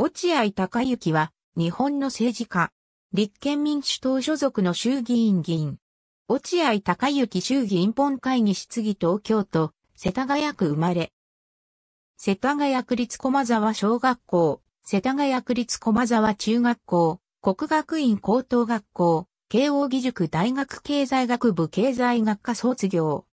落合隆行は、日本の政治家。立憲民主党所属の衆議院議員。落合隆行衆議院本会議質疑東京都、世田谷区生まれ。世田谷区立駒沢小学校、世田谷区立駒沢中学校、国学院高等学校、慶応義塾大学経済学部経済学科卒業。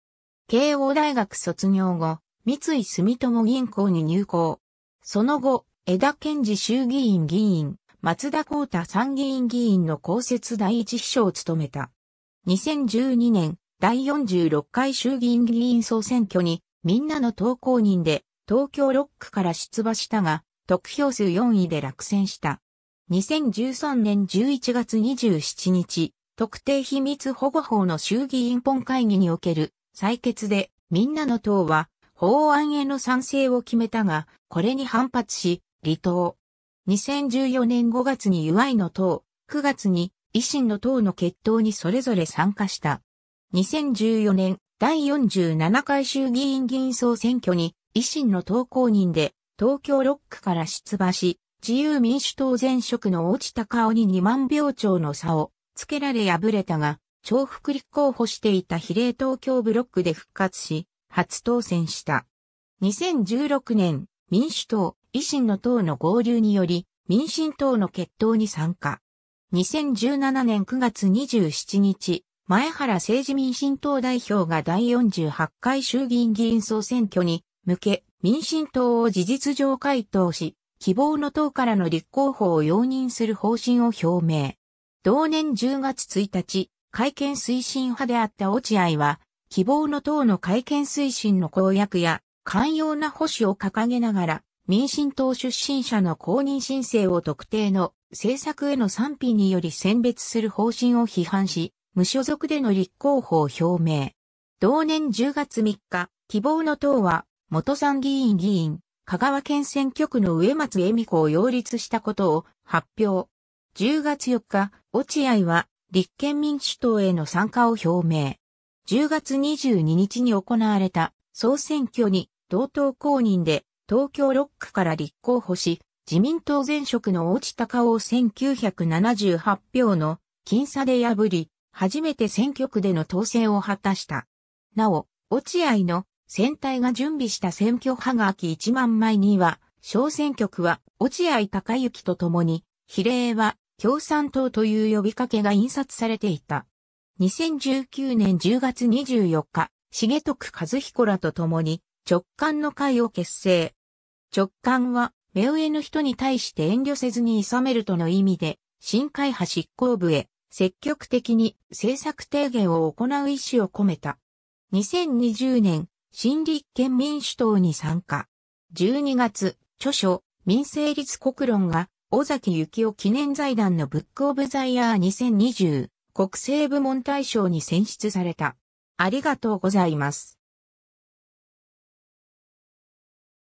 慶応大学卒業後、三井住友銀行に入校。その後、枝健二衆議院議員、松田幸太参議院議員の公設第一秘書を務めた。2012年第46回衆議院議員総選挙にみんなの投稿人で東京6区から出馬したが、得票数4位で落選した。2013年11月27日、特定秘密保護法の衆議院本会議における採決で、みんなの党は法案への賛成を決めたが、これに反発し、離党。2014年5月に祝いの党、9月に維新の党の決闘にそれぞれ参加した。2014年第47回衆議院議員総選挙に維新の党公認で東京6区から出馬し、自由民主党前職の落ちた顔に2万票超の差をつけられ敗れたが、重複立候補していた比例東京ブロックで復活し、初当選した。2016年、民主党、維新の党の合流により、民進党の決闘に参加。2017年9月27日、前原政治民進党代表が第48回衆議院議員総選挙に向け、民進党を事実上回答し、希望の党からの立候補を容認する方針を表明。同年10月1日、改憲推進派であった落合は、希望の党の改憲推進の公約や、寛容な保守を掲げながら、民進党出身者の公認申請を特定の政策への賛否により選別する方針を批判し、無所属での立候補を表明。同年10月3日、希望の党は、元参議院議員、香川県選挙区の植松恵美子を擁立したことを発表。10月4日、落合は立憲民主党への参加を表明。10月22日に行われた総選挙に同党公認で東京6区から立候補し、自民党前職の大地隆を1978票の僅差で破り、初めて選挙区での当選を果たした。なお、落合の選対が準備した選挙はがき1万枚には、小選挙区は落合高之と共に、比例は共産党という呼びかけが印刷されていた。2019年10月24日、重徳和彦らと共に、直感の会を結成。直感は、目上の人に対して遠慮せずに諌めるとの意味で、新会派執行部へ積極的に政策提言を行う意思を込めた。2020年、新立憲民主党に参加。12月、著書、民政立国論が、尾崎幸雄記念財団のブックオブザイヤー2020国政部門大賞に選出された。ありがとうございます。